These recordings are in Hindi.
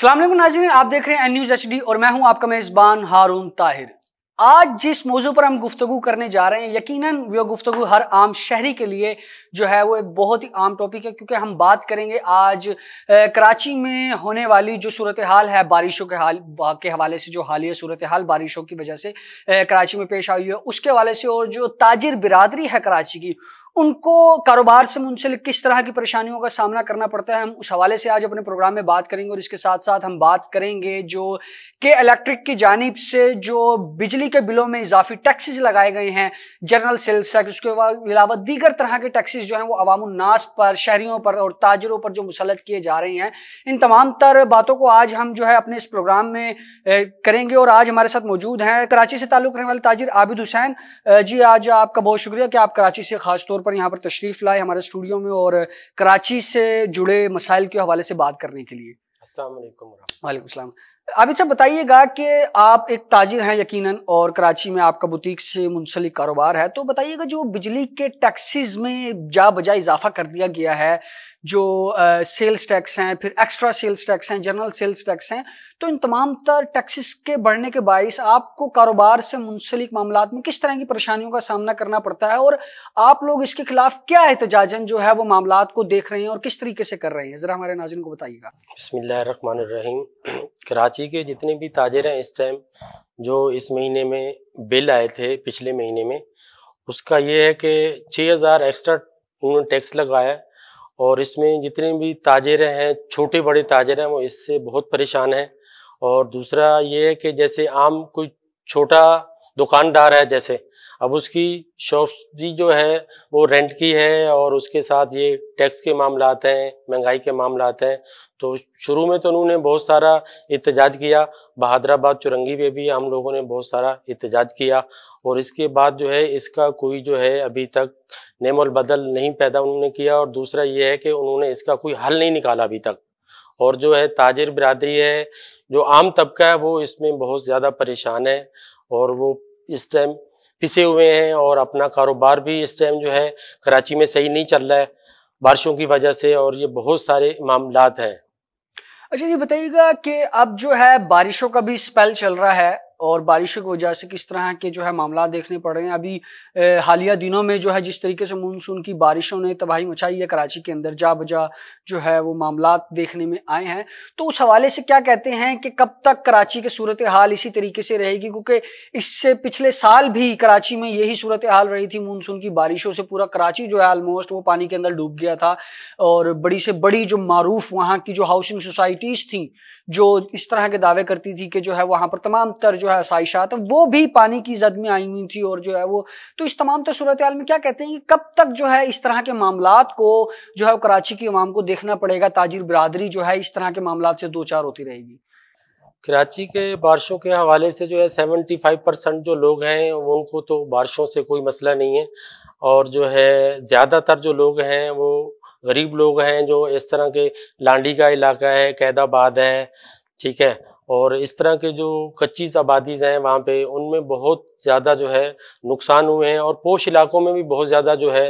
सलाम नाजीन आप देख रहे हैं एन न्यूज़ एच और मैं हूं आपका मेज़बान हारून ताहिर आज जिस मौजू पर हम गुफ्तु करने जा रहे हैं यकीनन वह गुफ्तु हर आम शहरी के लिए जो है वो एक बहुत ही आम टॉपिक है क्योंकि हम बात करेंगे आज कराची में होने वाली जो सूरत हाल है बारिशों के हाल के हवाले से जो हालिया सूरत हाल बारिशों की वजह से कराची में पेश आई है उसके हवाले से और जो ताजिर बिरादरी है कराची की उनको कारोबार से मुंसलिक किस तरह की परेशानियों का सामना करना पड़ता है हम उस हवाले से आज अपने प्रोग्राम में बात करेंगे और इसके साथ साथ हम बात करेंगे जो के इलेक्ट्रिक की जानब से जो बिजली के बिलों में इजाफी टैक्सेस लगाए गए हैं जनरल सेल्स टैक्स उसके अलावा दीगर तरह के टैक्सेस जो हैं वो अवामनास पर शहरीों पर और ताजरों पर जो मुसलत किए जा रहे हैं इन तमाम तर बातों को आज हम जो है अपने इस प्रोग्राम में करेंगे और आज हमारे साथ मौजूद हैं कराची से ताल्लुक़ रहने वाले ताजिर आबिद हुसैन जी आज आपका बहुत शुक्रिया कि आप कराची से खासतौर पर पर यहाँ पर तशरीफ़ लाए हमारे स्टूडियो में और कराची से जुड़े मसाइल के हवाले से बात करने के लिए वालेकाम आबिद साहब बताइएगा कि आप एक ताजिर हैं यकीनन और कराची में आपका बुटीक से मुंसलिक कारोबार है तो बताइएगा जो बिजली के टैक्सीज में जा बजा इजाफा कर दिया गया है जो सेल्स टैक्स हैं फिर एक्स्ट्रा सेल्स टैक्स हैं जनरल सेल्स टैक्स हैं तो इन तमाम तर टैक्सेस के बढ़ने के बायस आपको कारोबार से मुंसलिक मामला में किस तरह की परेशानियों का सामना करना पड़ता है और आप लोग इसके खिलाफ क्या एहतजाजन जो है वो मामला को देख रहे हैं और किस तरीके से कर रहे हैं ज़रा हमारे नाजन को बताइएगा बसमीम कराची के जितने भी ताजर हैं इस टाइम जो इस महीने में बिल आए थे पिछले महीने में उसका ये है कि हजार एक्स्ट्रा उन्होंने टैक्स लगाया और इसमें जितने भी ताजर हैं छोटे बड़े ताजर हैं वो इससे बहुत परेशान हैं और दूसरा ये है कि जैसे आम कोई छोटा दुकानदार है जैसे अब उसकी शॉप भी जो है वो रेंट की है और उसके साथ ये टैक्स के मामले आते हैं महंगाई के मामले आते हैं तो शुरू में तो उन्होंने बहुत सारा इतजाज किया बहादराबाद चुरंगी पे भी हम लोगों ने बहुत सारा इतजाज किया और इसके बाद जो है इसका कोई जो है अभी तक और बदल नहीं पैदा उन्होंने किया और दूसरा ये है कि उन्होंने इसका कोई हल नहीं निकाला अभी तक और जो है ताजिर बरदरी है जो आम तबका है वो इसमें बहुत ज़्यादा परेशान है और वो इस टाइम पिसे हुए हैं और अपना कारोबार भी इस टाइम जो है कराची में सही नहीं चल रहा है बारिशों की वजह से और ये बहुत सारे मामला हैं अच्छा ये बताइएगा कि अब जो है बारिशों का भी स्पेल चल रहा है और बारिशों की वजह से किस तरह के जो है मामला देखने पड़ रहे हैं अभी हालिया दिनों में जो है जिस तरीके से मानसून की बारिशों ने तबाही मचाई है कराची के अंदर जा बजा जो है वो मामला देखने में आए हैं तो उस हवाले से क्या कहते हैं कि कब तक कराची की सूरत हाल इसी तरीके से रहेगी क्योंकि इससे पिछले साल भी कराची में यही सूरत हाल रही थी मानसून की बारिशों से पूरा कराची जो है ऑलमोस्ट वो पानी के अंदर डूब गया था और बड़ी से बड़ी जो मारूफ वहाँ की जो हाउसिंग सोसाइटीज़ थी जो इस तरह के दावे करती थी कि जो है वहाँ पर तमाम तर जो है आसाइशात है वो भी पानी की जद में आई हुई थी और जो है वो तो इस तमाम तसूरत में क्या कहते हैं कि कब तक जो है इस तरह के मामला को जो है कराची की अवाम को देखना पड़ेगा ताजिर बरदरी जो है इस तरह के मामला से दो चार होती रहेगी कराची के बारिशों के हवाले से जो है सेवेंटी फाइव परसेंट जो लोग हैं उनको तो बारिशों से कोई मसला नहीं है और जो है ज़्यादातर जो लोग हैं वो गरीब लोग हैं जो इस तरह के लांडी का इलाका है कैदाबाद है ठीक है और इस तरह के जो कच्ची आबादीज़ हैं वहाँ पे उनमें बहुत ज़्यादा जो है नुकसान हुए हैं और पोश इलाकों में भी बहुत ज़्यादा जो है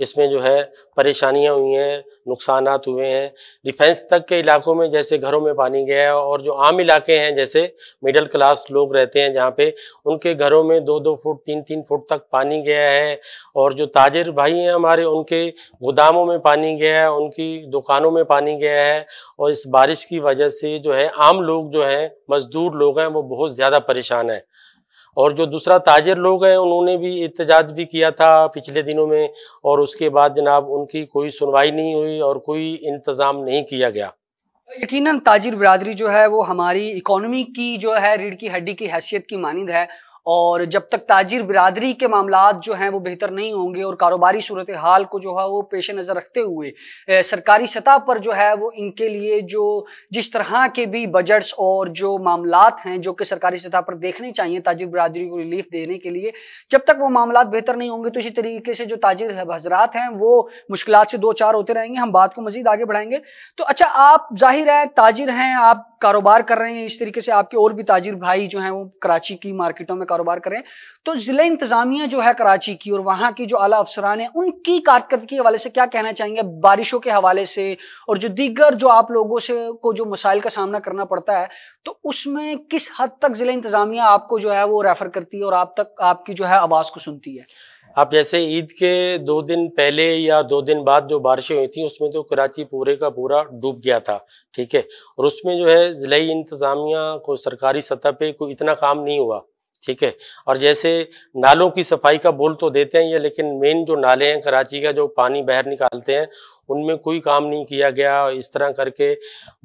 इसमें जो है परेशानियां हुई हैं नुकसान हुए हैं डिफेंस तक के इलाकों में जैसे घरों में पानी गया है और जो आम इलाके हैं जैसे मिडिल क्लास लोग रहते हैं जहाँ पे उनके घरों में दो दो फुट तीन तीन फुट तक पानी गया है और जो ताजिर भाई हैं हमारे उनके गोदामों में पानी गया है उनकी दुकानों में पानी गया है और इस बारिश की वजह से जो है आम लोग जो हैं मजदूर लोग हैं वो बहुत ज़्यादा परेशान हैं और जो दूसरा ताजर लोग हैं उन्होंने भी एहतजाज भी किया था पिछले दिनों में और उसके बाद जनाब उनकी कोई सुनवाई नहीं हुई और कोई इंतज़ाम नहीं किया गया यकीनन ताजिर बरदरी जो है वो हमारी इकोनॉमी की जो है रीढ़ की हड्डी की हैसियत की मानंद है और जब तक ताजिर बिरादरी के मामला जो हैं वो बेहतर नहीं होंगे और कारोबारी सूरत हाल को जो है वो पेश नज़र रखते हुए सरकारी सतह पर जो है वो इनके लिए जो जिस तरह के भी बजट्स और जो मामला हैं जो कि सरकारी सतह पर देखने चाहिए ताजिर बिरादरी को रिलीफ देने के लिए जब तक वो मामला बेहतर नहीं होंगे तो इसी तरीके से जो ताजिर हजरात हैं वो मुश्किल से दो चार होते रहेंगे हम बात को मजीद आगे बढ़ाएंगे तो अच्छा आप जाहिर है ताजिर हैं आप कारोबार कर रहे हैं इस तरीके से आपके और भी ताजिर भाई जो हैं वो कराची की मार्केटों में कारोबार करें तो ज़िला इंतजामिया जो है कराची की और वहां की जो आला अफसरान है उनकी कारकर्दगी के हवाले से क्या कहना चाहेंगे बारिशों के हवाले से और जो दीगर जो आप लोगों से को जो मसाइल का सामना करना पड़ता है तो उसमें किस हद तक ज़िला इंतजामिया आपको जो है वो रेफ़र करती है और आप तक आपकी जो है आवाज़ को सुनती है आप जैसे ईद के दो दिन पहले या दो दिन बाद जो बारिशें हुई थी उसमें तो कराची पूरे का पूरा डूब गया था ठीक है और उसमें जो है ज़िले इंतज़ामिया को सरकारी सतह पे कोई इतना काम नहीं हुआ ठीक है और जैसे नालों की सफाई का बोल तो देते हैं ये लेकिन मेन जो नाले हैं कराची का जो पानी बाहर निकालते हैं उनमें कोई काम नहीं किया गया और इस तरह करके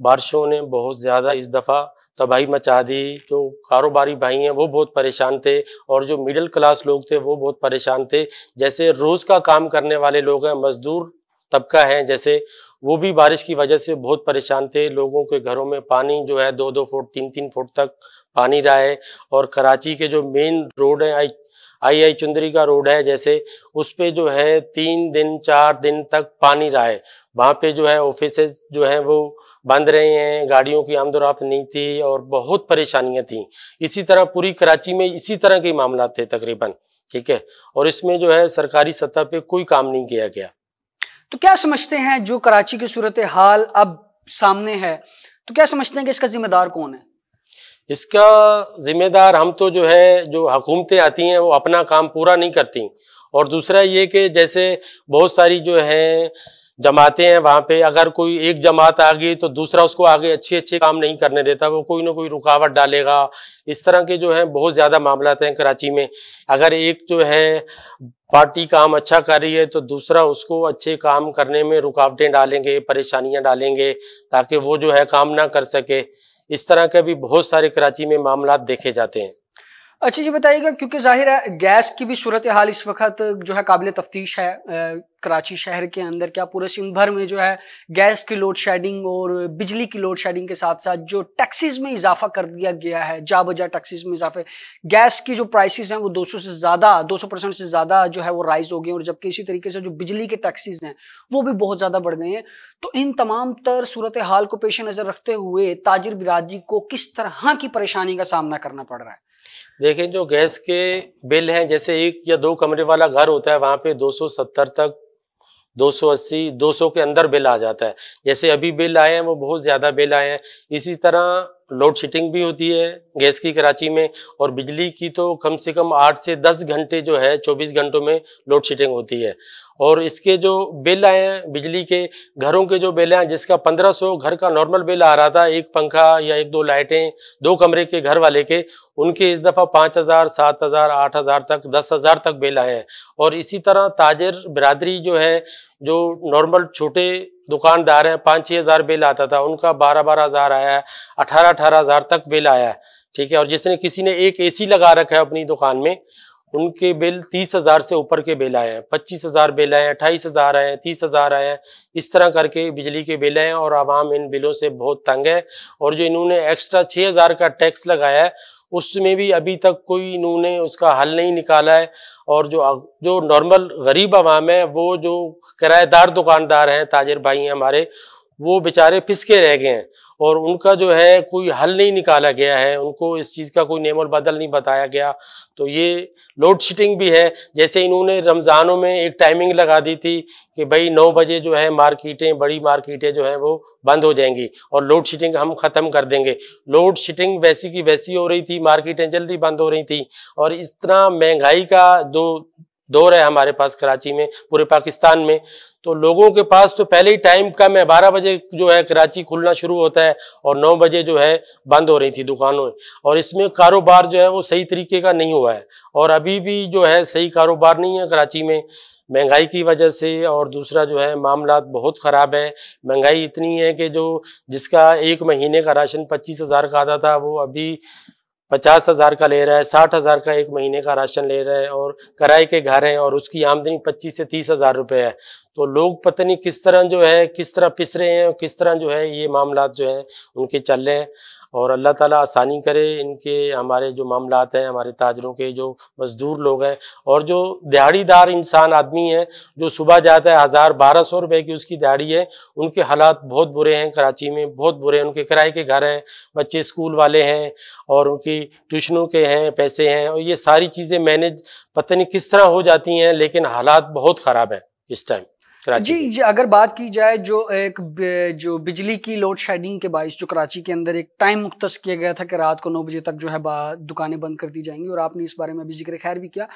बारिशों ने बहुत ज़्यादा इस दफ़ा तबाही मचा दी जो कारोबारी भाई हैं वो बहुत परेशान थे और जो मिडिल क्लास लोग थे वो बहुत परेशान थे जैसे रोज़ का काम करने वाले लोग हैं मज़दूर तबका है जैसे वो भी बारिश की वजह से बहुत परेशान थे लोगों के घरों में पानी जो है दो दो फुट तीन तीन फुट तक पानी रहा है और कराची के जो मेन रोड है आई आई आई चुंदरी का रोड है जैसे उस पर जो है तीन दिन चार दिन तक पानी रहा है वहाँ पे जो है ऑफिस जो है वो बंद रहे हैं गाड़ियों की आमदोराफ्त नहीं थी और बहुत परेशानियाँ थी इसी तरह पूरी कराची में इसी तरह के मामला थे तकरीबन ठीक है और इसमें जो है सरकारी सतह पे कोई काम नहीं किया गया तो क्या समझते हैं जो कराची की सूरत हाल अब सामने है तो क्या समझते हैं कि इसका जिम्मेदार कौन है इसका जिम्मेदार हम तो जो है जो हकूमतें आती हैं वो अपना काम पूरा नहीं करती और दूसरा ये कि जैसे बहुत सारी जो है जमाते हैं वहां पे अगर कोई एक जमात आ गई तो दूसरा उसको आगे अच्छे अच्छे काम नहीं करने देता वो कोई ना कोई रुकावट डालेगा इस तरह के जो है बहुत ज़्यादा मामला हैं कराची में अगर एक जो है पार्टी काम अच्छा कर रही है तो दूसरा उसको अच्छे काम करने में रुकावटें डालेंगे परेशानियां डालेंगे ताकि वो जो है काम ना कर सके इस तरह के भी बहुत सारे कराची में मामला देखे जाते हैं अच्छा जी बताइएगा क्योंकि जाहिर है गैस की भी सूरत हाल इस वक्त जो है काबिल तफ्तीश है कराची शहर के अंदर क्या पूरे सिंध भर में जो है गैस की लोड शेडिंग और बिजली की लोड शेडिंग के साथ साथ जो टैक्सीज में इजाफा कर दिया गया है जा बजा टैक्सीज में इजाफे गैस की जो प्राइसेस हैं वो 200 से ज़्यादा 200 परसेंट से ज़्यादा जो है वो राइज हो गए और जबकि इसी तरीके से जो बिजली के टैक्सीज हैं वो भी बहुत ज़्यादा बढ़ गए हैं तो इन तमाम तर सूरत हाल को पेश नज़र रखते हुए ताजर बिरादरी को किस तरह की परेशानी का सामना करना पड़ रहा है देखें जो गैस के बिल हैं जैसे एक या दो कमरे वाला घर होता है वहाँ पे 270 तक 280 200 के अंदर बिल आ जाता है जैसे अभी बिल आए हैं वो बहुत ज़्यादा बिल आए हैं इसी तरह लोड शेडिंग भी होती है गैस की कराची में और बिजली की तो कम से कम आठ से दस घंटे जो है चौबीस घंटों में लोड शेडिंग होती है और इसके जो बिल आए हैं बिजली के घरों के जो बिल हैं जिसका 1500 घर का नॉर्मल बिल आ रहा था एक पंखा या एक दो लाइटें दो कमरे के घर वाले के उनके इस दफ़ा 5000 हज़ार सात हज़ार आठ हज़ार तक दस हज़ार तक बिल आए हैं और इसी तरह ताजर बिरादरी जो है जो नॉर्मल छोटे दुकानदार हैं पाँच छः हज़ार बिल आता था उनका बारह बारह हज़ार आया है अठारह अठारह हज़ार तक बिल आया है ठीक है और जिसने किसी ने एक एसी लगा रखा है अपनी दुकान में उनके बिल तीस हज़ार से ऊपर के बिल आए हैं पच्चीस हज़ार बिल आए हैं अट्ठाईस हज़ार आए हैं तीस हज़ार आए हैं इस तरह करके बिजली के बिल आए हैं और आवाम इन बिलों से बहुत तंग है और जो इन्होंने एक्स्ट्रा छः हज़ार का टैक्स लगाया है उसमें भी अभी तक कोई इन्होंने उसका हल नहीं निकाला है और जो जो नॉर्मल गरीब आवाम है वो जो किराएदार दुकानदार हैं ताजर भाई हैं हमारे वो बेचारे पिसके रह गए हैं और उनका जो है कोई हल नहीं निकाला गया है उनको इस चीज़ का कोई नेमल बदल नहीं बताया गया तो ये लोड शेडिंग भी है जैसे इन्होंने रमज़ानों में एक टाइमिंग लगा दी थी कि भाई नौ बजे जो है मार्केटें बड़ी मार्केटें जो हैं वो बंद हो जाएंगी और लोड शेडिंग हम ख़त्म कर देंगे लोड शेडिंग वैसी की वैसी हो रही थी मार्केटें जल्दी बंद हो रही थी और इस तरह महंगाई का जो दौर है हमारे पास कराची में पूरे पाकिस्तान में तो लोगों के पास तो पहले ही टाइम कम है बारह बजे जो है कराची खुलना शुरू होता है और नौ बजे जो है बंद हो रही थी दुकानों और इसमें कारोबार जो है वो सही तरीके का नहीं हुआ है और अभी भी जो है सही कारोबार नहीं है कराची में महंगाई की वजह से और दूसरा जो है मामला बहुत ख़राब है महंगाई इतनी है कि जो जिसका एक महीने का राशन पच्चीस हज़ार का आता था वो अभी पचास हज़ार का ले रहा है साठ हज़ार का एक महीने का राशन ले रहा है और किराए के घर हैं और उसकी आमदनी पच्चीस से तीस हज़ार रुपये है तो लोग पता नहीं किस तरह जो है किस तरह पिस रहे हैं और किस तरह जो है ये मामला जो है उनके चल रहे हैं और अल्लाह ताला आसानी करे इनके हमारे जो मामला हैं हमारे ताजरों के जो मज़दूर लोग हैं और जो दिहाड़ीदार इंसान आदमी है जो सुबह जाता है हज़ार बारह सौ रुपये की उसकी दिहाड़ी है उनके हालात बहुत बुरे हैं कराची में बहुत बुरे हैं उनके किराए के घर हैं बच्चे स्कूल वाले हैं और उनकी ट्यूशनों के हैं पैसे हैं और ये सारी चीज़ें मैनेज पता नहीं किस तरह हो जाती हैं लेकिन हालात बहुत ख़राब हैं इस टाइम जी, जी अगर बात की जाए जो एक जो बिजली की लोड शेडिंग के बायस जो कराची के अंदर एक टाइम मुख्त किया गया था कि रात को नौ बजे तक जो है दुकानें बंद कर दी जाएंगी और आपने इस बारे में भी जिक्र खैर भी किया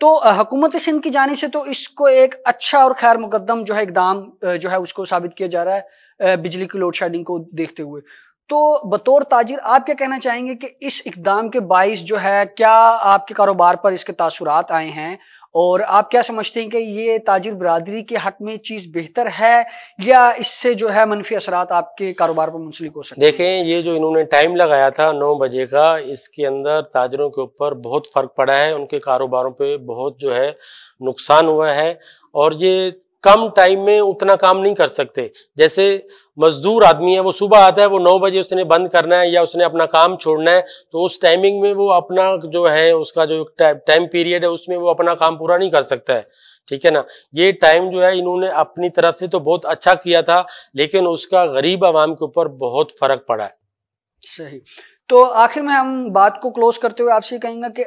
तो हकूमत सिंध की जानब से तो इसको एक अच्छा और खैर मुकदम जो है इकदाम जो है उसको साबित किया जा रहा है बिजली की लोड शेडिंग को देखते हुए तो बतौर ताजिर आप क्या कहना चाहेंगे कि इस इकदाम के बायस जो है क्या आपके कारोबार पर इसके तसरत आए हैं और आप क्या समझते हैं कि ये ताजिर बरदरी के हक में चीज़ बेहतर है या इससे जो है मनफी असरा आपके कारोबार पर मुंसलिक हो सकते देखें ये जो इन्होंने टाइम लगाया था नौ बजे का इसके अंदर ताजरों के ऊपर बहुत फ़र्क पड़ा है उनके कारोबारों पर बहुत जो है नुकसान हुआ है और ये कम टाइम में उतना काम नहीं कर सकते जैसे मजदूर आदमी है वो सुबह आता है वो नौ बजे उसने बंद करना है या उसने अपना काम छोड़ना है तो उस टाइमिंग में वो अपना जो है उसका जो टाइम पीरियड है उसमें वो अपना काम पूरा नहीं कर सकता है ठीक है ना ये टाइम जो है इन्होंने अपनी तरफ से तो बहुत अच्छा किया था लेकिन उसका गरीब आवाम के ऊपर बहुत फर्क पड़ा है सही तो आखिर में हम बात को क्लोज करते हुए आपसे कहेंगे कि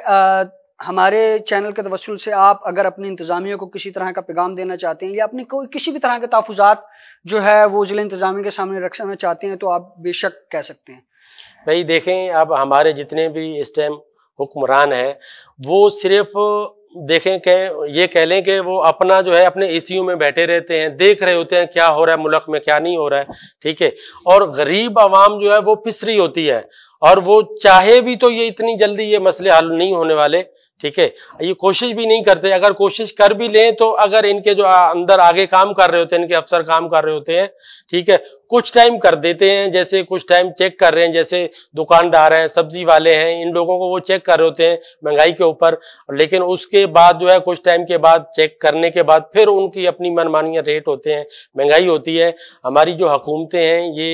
हमारे चैनल के तवसल से आप अगर अपनी इंतज़ामियों को किसी तरह का पैगाम देना चाहते हैं या अपनी कोई किसी भी तरह के तहफात जो है वो ज़िले इंतज़ामिया के सामने रखना चाहते हैं तो आप बेशक कह सकते हैं भाई देखें अब हमारे जितने भी इस टाइम हुक्मरान हैं वो सिर्फ देखें कि ये कह लें कि वो अपना जो है अपने ए में बैठे रहते हैं देख रहे होते हैं क्या हो रहा है मुल्क में क्या नहीं हो रहा है ठीक है और गरीब आवाम जो है वो पिसरी होती है और वो चाहे भी तो ये इतनी जल्दी ये मसले हल नहीं होने वाले ठीक है ये कोशिश भी नहीं करते अगर कोशिश कर भी लें तो अगर इनके जो अंदर आगे काम कर रहे होते हैं इनके अफसर काम कर रहे होते हैं ठीक है कुछ टाइम कर देते हैं जैसे कुछ टाइम चेक कर रहे हैं जैसे दुकानदार हैं सब्जी वाले हैं इन लोगों को वो चेक कर रहे होते हैं महंगाई के ऊपर लेकिन उसके बाद जो है कुछ टाइम के बाद चेक करने के बाद फिर उनकी अपनी मनमानिया रेट होते हैं महंगाई होती है हमारी जो हुकूमतें हैं ये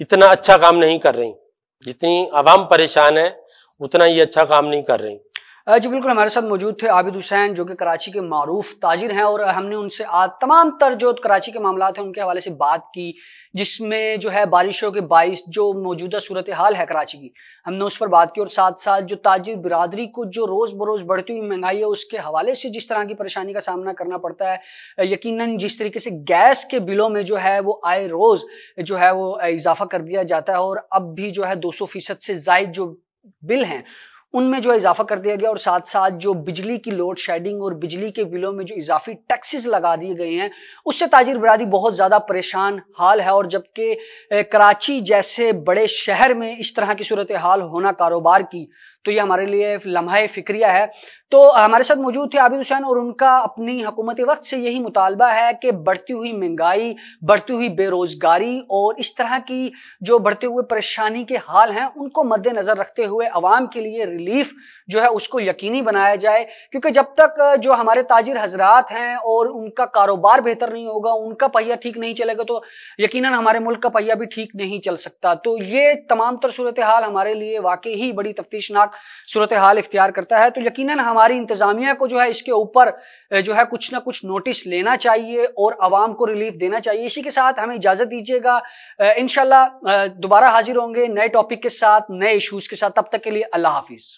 इतना अच्छा काम नहीं कर रही जितनी आवाम परेशान है उतना ये अच्छा काम नहीं कर रही जी बिल्कुल हमारे साथ मौजूद थे आबिद हुसैन जो कि कराची के मरूफ ताजिर हैं और हमने उनसे आज तमाम तर जो कराची के मामला हैं उनके हवाले से बात की जिसमें जो है बारिशों के बाईस जो मौजूदा सूरत हाल है कराची की हमने उस पर बात की और साथ साथ जो ताजिर बिरादरी को जो रोज़ बरोज़ बढ़ती हुई महंगाई है उसके हवाले से जिस तरह की परेशानी का सामना करना पड़ता है यकीन जिस तरीके से गैस के बिलों में जो है वो आए रोज़ जो है वो इजाफा कर दिया जाता है और अब भी जो है दो सौ फ़ीसद से जायद जो बिल हैं उनमें जो इजाफा कर दिया गया और साथ साथ जो बिजली की लोड शेडिंग और बिजली के बिलों में जो इजाफी टैक्सेस लगा दिए गए हैं उससे ताजिर बरदी बहुत ज़्यादा परेशान हाल है और जबकि कराची जैसे बड़े शहर में इस तरह की सूरत हाल होना कारोबार की तो ये हमारे लिए लम्हा फिक्रिया है तो हमारे साथ मौजूद थे आबिद हुसैन और उनका अपनी हकूमती वक्त से यही मुतालबा है कि बढ़ती हुई महंगाई बढ़ती हुई बेरोज़गारी और इस तरह की जो बढ़ते हुए परेशानी के हाल हैं उनको मद्देनज़र रखते हुए आवाम के लिए रिलीफ जो है उसको यकीनी बनाया जाए क्योंकि जब तक जो हमारे ताजिर हजरात हैं और उनका कारोबार बेहतर नहीं होगा उनका पहिया ठीक नहीं चलेगा तो यकीन हमारे मुल्क का पहिया भी ठीक नहीं चल सकता तो ये तमाम तर सूरत हाल हमारे लिए वाकई ही बड़ी तफ्तीशनाक सूरत हाल इख्तियार करता है तो यकीन हम हमारी इंतजामिया को जो है इसके ऊपर जो है कुछ ना कुछ नोटिस लेना चाहिए और आवाम को रिलीफ देना चाहिए इसी के साथ हमें इजाज़त दीजिएगा इनशाला दोबारा हाजिर होंगे नए टॉपिक के साथ नए इशूज़ के साथ तब तक के लिए अल्लाह हाफिज़